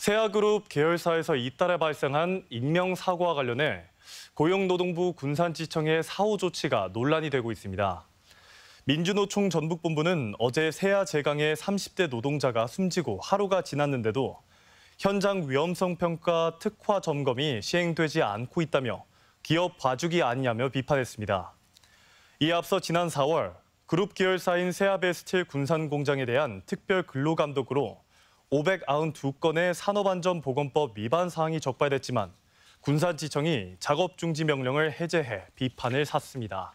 세아그룹 계열사에서 이달에 발생한 익명사고와 관련해 고용노동부 군산지청의 사후 조치가 논란이 되고 있습니다. 민주노총 전북본부는 어제 세아 제강의 30대 노동자가 숨지고 하루가 지났는데도 현장 위험성 평가 특화 점검이 시행되지 않고 있다며 기업 봐주기 아니냐며 비판했습니다. 이에 앞서 지난 4월 그룹 계열사인 세아베스틸 군산 공장에 대한 특별 근로감독으로 592건의 산업안전보건법 위반 사항이 적발됐지만 군산지청이 작업 중지 명령을 해제해 비판을 샀습니다.